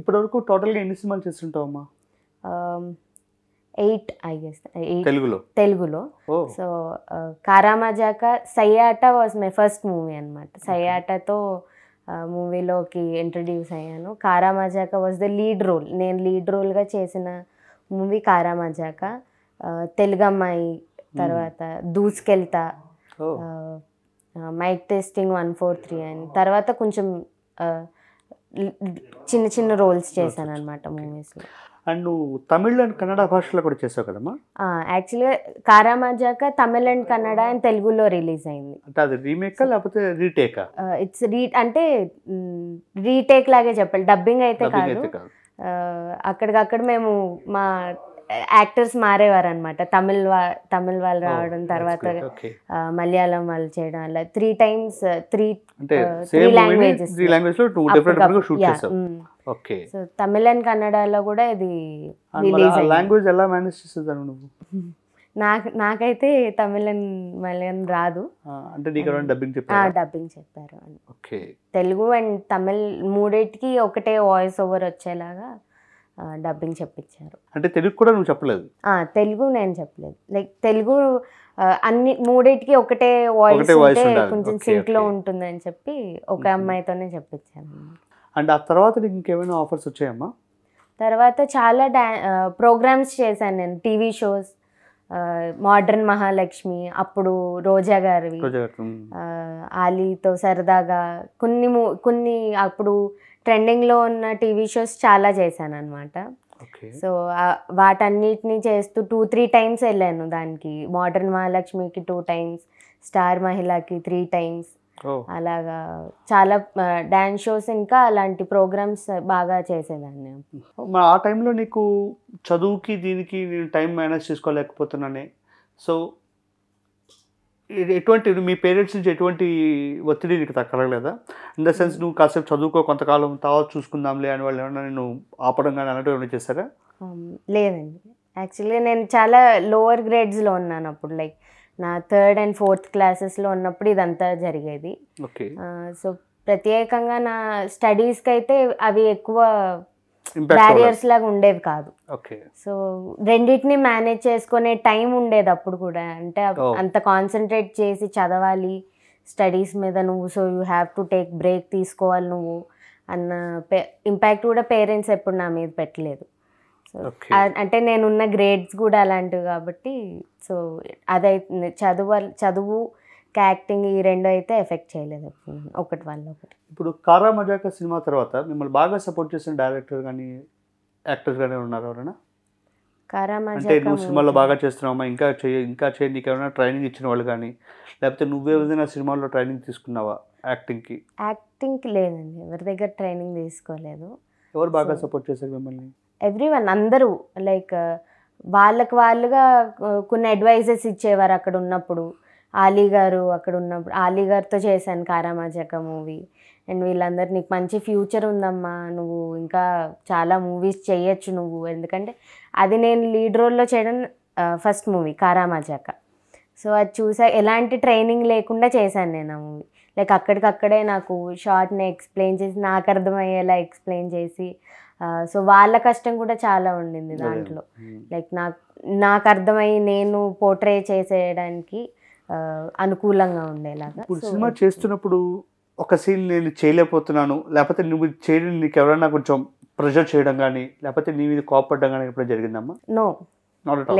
ఇప్పటివరకు టోటల్గా ఎన్ని సినిమాలు చేస్తుంటావమ్మా ఎయిట్ ఐ గెస్ తెలుగులో తెలుగులో so Karamajaka Sayyata was my first movie అనమాట సయ్యాటతో మూవీలోకి ఇంట్రడ్యూస్ అయ్యాను Karamajaka was the lead role నేను లీడ్ రోల్గా చేసిన మూవీ కారామాజాక uh, తెలుగమ్మాయి hmm. తర్వాత దూసుకెళ్తా mike testing one four three అని తర్వాత కొంచెం uh, చిన్న చిన్న రోల్స్ చేశాను అనమాట మూవీస్లో అండ్ నువ్వు తమిళ్ అండ్ కన్నడ భాషలో కూడా చేసావు కదమ్మా యాక్చువల్గా కారామాజాక తమిళ్ అండ్ కన్నడ అండ్ తెలుగులో రిలీజ్ అయింది అంటే రీమేక్ లేకపోతే రీటేక్ ఇట్స్ రీ అంటే రీటేక్ లాగే చెప్పాలి డబ్బింగ్ అయితే కాదు అక్కడికక్కడ మేము మా యాక్టర్స్ మారేవారు అనమాట తమిళ్ వా తమిళ్ వాళ్ళు oh, రావడం తర్వాత మలయాళం వాళ్ళు చేయడం వల్ల three times three three languages okay so Tamil and కన్నడలో కూడా ఇది లాంగ్వేజ్ ఎలా మేనేజ్ చేసేదాను నువ్వు నాకు నాకైతే తమిళ అండ్ మలయాళం రాదు అంటే నీకు డబ్బింగ్ చెప్పారు డబ్బింగ్ చెప్పారు ఓకే తెలుగు అండ్ తమిళ్ మూడేటికి ఒకటే వాయిస్ ఓవర్ వచ్చేలాగా డబ్బింగ్ చెప్పించారు అంటే తెలుగు కూడా నువ్వు చెప్పలేదు తెలుగు నేను చెప్పలేదు లైక్ తెలుగు అన్ని మూడింటికి ఒకటే వాయిస్ కొంచెం సింక్ లో ఉంటుంది అని చెప్పి ఒక అమ్మాయితోనే చెప్పించాను అండ్ ఆ తర్వాత నీకు ఇంకేమైనా ఆఫర్స్ వచ్చాయమ్మా తర్వాత చాలా డా ప్రోగ్రామ్స్ చేశాను నేను టీవీ షోస్ మోడర్న్ మహాలక్ష్మి అప్పుడు రోజా గారి ఆలీతో సరదాగా కొన్ని కొన్ని అప్పుడు ట్రెండింగ్లో ఉన్న టీవీ షోస్ చాలా చేశాను అనమాట సో వాటన్నిటిని చేస్తూ టూ త్రీ టైమ్స్ వెళ్ళాను దానికి మోడర్న్ మహాలక్ష్మికి టూ టైమ్స్ స్టార్ మహిళకి త్రీ టైమ్స్ అలాగా చాలా డ్యాన్స్ షోస్ ఇంకా అలాంటి ప్రోగ్రామ్స్ బాగా చేసేదాన్ని ఆ టైంలో నీకు చదువుకి దీనికి నేను టైం మేనేజ్ చేసుకోలేకపోతున్నానే సో ఎటువంటి మీ పేరెంట్స్ నుంచి ఎటువంటి ఒత్తిడి నీకు తగ్గలేదా ఇన్ ద సెన్స్ నువ్వు కాసేపు చదువుకో కొంతకాలం తర్వాత చూసుకుందాంలే అని వాళ్ళు ఏమన్నా నేను ఆపడం కానీ అలాంటివి ఏమైనా చేస్తారా um, లేదండి యాక్చువల్గా నేను చాలా లోవర్ గ్రేడ్స్లో ఉన్నాను అప్పుడు లైక్ నా థర్డ్ అండ్ ఫోర్త్ క్లాసెస్లో ఉన్నప్పుడు ఇదంతా జరిగేది ఓకే సో uh, ప్రత్యేకంగా నా స్టడీస్కి అయితే అవి ఎక్కువ బ్యారియర్స్ లాగా ఉండేవి కాదు సో రెండింటిని మేనేజ్ చేసుకునే టైం ఉండేది అప్పుడు కూడా అంటే oh. అంత కాన్సన్ట్రేట్ చేసి చదవాలి స్టడీస్ మీద నువ్వు so you have to take break తీసుకోవాలి నువ్వు అన్న ఇంపాక్ట్ కూడా పేరెంట్స్ ఎప్పుడు నా మీద పెట్టలేదు అంటే నేనున్న గ్రేడ్స్ కూడా అలాంటివి కాబట్టి సో అదై చదువు చదువు యాక్టింగ్ ఈ రెండు అయితే ఎఫెక్ట్ చేయలేదు ఒకటి వల్ల ఒకటి ఇప్పుడు కారా మజాక సినిమా తర్వాత మిమ్మల్ని బాగా సపోర్ట్ చేసిన డైరెక్టర్ కానీ యాక్టర్స్ కానీ ఉన్నారు ఎవరైనా కారా అంటే నువ్వు సినిమాలో బాగా చేస్తున్నావమ్మా ఇంకా చేయ ఇంకా చేయి నీకు ఏమైనా ట్రైనింగ్ ఇచ్చిన వాళ్ళు కానీ లేకపోతే నువ్వే ఏదైనా సినిమాల్లో ట్రైనింగ్ తీసుకున్నావా యాక్టింగ్కి యాక్టింగ్కి లేదండి ఎవరి దగ్గర ట్రైనింగ్ తీసుకోలేదు ఎవరు బాగా సపోర్ట్ చేశారు మిమ్మల్ని ఎవ్రీ వన్ అందరూ లైక్ వాళ్ళకి వాళ్ళుగా uh, కొన్ని అడ్వైజెస్ ఇచ్చేవారు అక్కడ ఉన్నప్పుడు ఆలీ గారు అక్కడ ఉన్నప్పుడు ఆలీ గారితో చేశాను కారామాజక మూవీ అండ్ వీళ్ళందరూ నీకు మంచి ఫ్యూచర్ ఉందమ్మా నువ్వు ఇంకా చాలా మూవీస్ చేయొచ్చు నువ్వు ఎందుకంటే అది నేను లీడ్ రోల్లో చేయడం ఫస్ట్ మూవీ కారామాజక సో అది చూసా ఎలాంటి ట్రైనింగ్ లేకుండా చేశాను నేను ఆ మూవీ లైక్ అక్కడికక్కడే నాకు షార్ట్ని ఎక్స్ప్లెయిన్ చేసి నాకు అర్థమయ్యేలా ఎక్స్ప్లెయిన్ చేసి సో వాళ్ళ కష్టం కూడా చాలా ఉండింది దాంట్లో లైక్ నాకు నాకు అర్థమయ్యి నేను పోర్ట్రే చేసేయడానికి అనుకూలంగా ఉండేలాగా ఇప్పుడు సినిమా చేస్తున్నప్పుడు ఒక సీన్ నేను చేయలేకపోతున్నాను లేకపోతే నువ్వు చేయడం నీకు ఎవరైనా కొంచెం ప్రెషర్ చేయడం కానీ లేకపోతే నీ మీద కోపడడం కానీ ఎప్పుడు జరిగిందమ్మా నో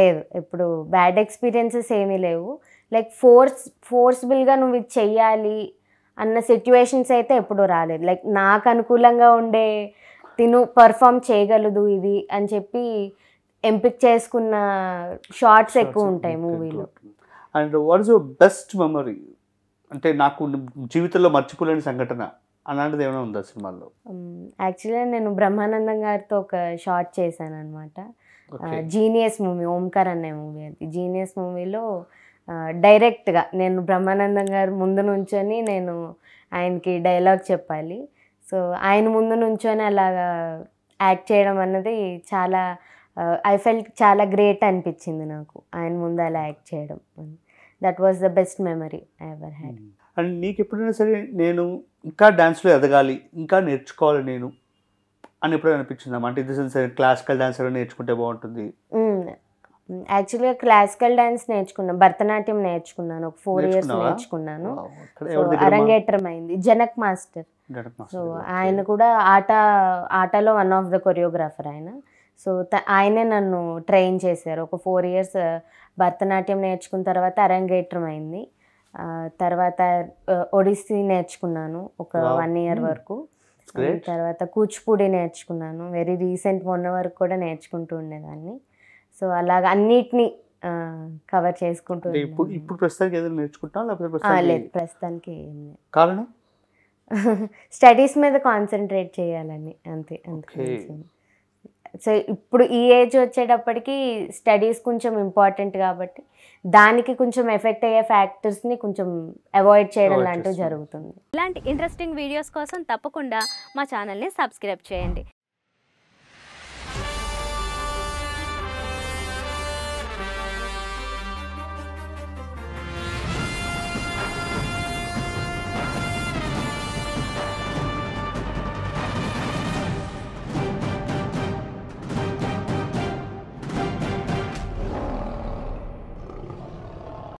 లేదు ఇప్పుడు బ్యాడ్ ఎక్స్పీరియన్సెస్ ఏమీ లేవు లైక్ ఫోర్స్ ఫోర్స్బుల్గా నువ్వు ఇది చెయ్యాలి అన్న సిచ్యువేషన్స్ అయితే ఎప్పుడూ రాలేదు లైక్ నాకు అనుకూలంగా ఉండే తిను పర్ఫామ్ చేయగలదు ఇది అని చెప్పి ఎంపిక చేసుకున్న షార్ట్స్ ఎక్కువ ఉంటాయి మూవీలో and what is your best memory అంటే నాకు జీవితంలో మర్చిపోలేని సంఘటన అలాంటిది ఏమైనా ఉందా సినిమాల్లో యాక్చువల్లీ నేను బ్రహ్మానందం గారితో ఒక షార్ట్ చేశాను అనమాట జీనియస్ మూవీ ఓంకార్ అనే మూవీ అది జీనియస్ మూవీలో డైరెక్ట్గా నేను బ్రహ్మానందం గారు ముందు నుంచొని నేను ఆయనకి డైలాగ్ చెప్పాలి సో ఆయన ముందు నుంచొని అలాగా యాక్ట్ చేయడం అన్నది చాలా ఐ ఫెల్ట్ చాలా గ్రేట్ అనిపించింది నాకు ఆయన ముందు అలా యాక్ట్ చేయడం that was the best memory I ever had and నీకు ఎప్పుడైనా సరే నేను ఇంకా డ్యాన్స్లో ఎదగాలి ఇంకా నేర్చుకోవాలి నేను అని ఎప్పుడైనా అనిపించిందా అంటే ఇది సరే క్లాసికల్ డ్యాన్స్ నేర్చుకుంటే బాగుంటుంది యాక్చువల్గా క్లాసికల్ డ్యాన్స్ నేర్చుకున్నాను భరతనాట్యం నేర్చుకున్నాను ఒక ఫోర్ ఇయర్స్ నేర్చుకున్నాను అరంగేట్రం అయింది జనక్ మాస్టర్ సో ఆయన కూడా ఆట ఆటలో వన్ ఆఫ్ ద కొరియోగ్రాఫర్ ఆయన సో ఆయనే నన్ను ట్రైన్ చేశారు ఒక ఫోర్ ఇయర్స్ భరతనాట్యం నేర్చుకున్న తర్వాత అరంగేట్రం అయింది తర్వాత ఒడిస్సీ నేర్చుకున్నాను ఒక వన్ ఇయర్ hmm. వరకు తర్వాత కూచిపూడి నేర్చుకున్నాను వెరీ రీసెంట్ మొన్న వరకు కూడా నేర్చుకుంటూ ఉండేదాన్ని సో అలాగ అన్నిటినీ కవర్ చేసుకుంటూ ప్రస్తుతానికి లేదు ప్రస్తుతానికి స్టడీస్ మీద కాన్సన్ట్రేట్ చేయాలని అంతే అంతే సో ఇప్పుడు ఈ ఏజ్ వచ్చేటప్పటికి స్టడీస్ కొంచెం ఇంపార్టెంట్ కాబట్టి దానికి కొంచెం ఎఫెక్ట్ అయ్యే ఫ్యాక్టర్స్ని కొంచెం అవాయిడ్ చేయడం లాంటివి జరుగుతుంది ఇలాంటి ఇంట్రెస్టింగ్ వీడియోస్ కోసం తప్పకుండా మా ఛానల్ని సబ్స్క్రైబ్ చేయండి